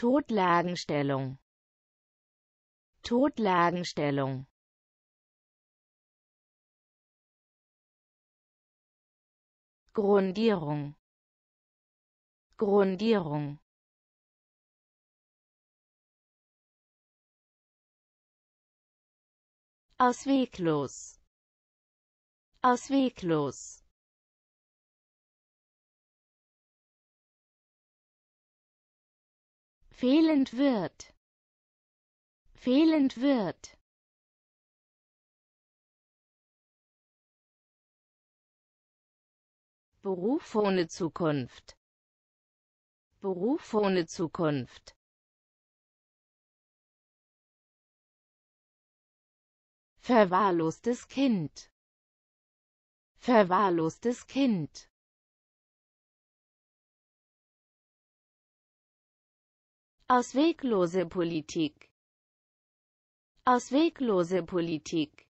Todlagenstellung Todlagenstellung Grundierung Grundierung Ausweglos Ausweglos fehlend wird fehlend wird Beruf ohne Zukunft Beruf ohne Zukunft Verwahrlostes Kind Verwahrlostes Kind Ausweglose Politik. Ausweglose Politik.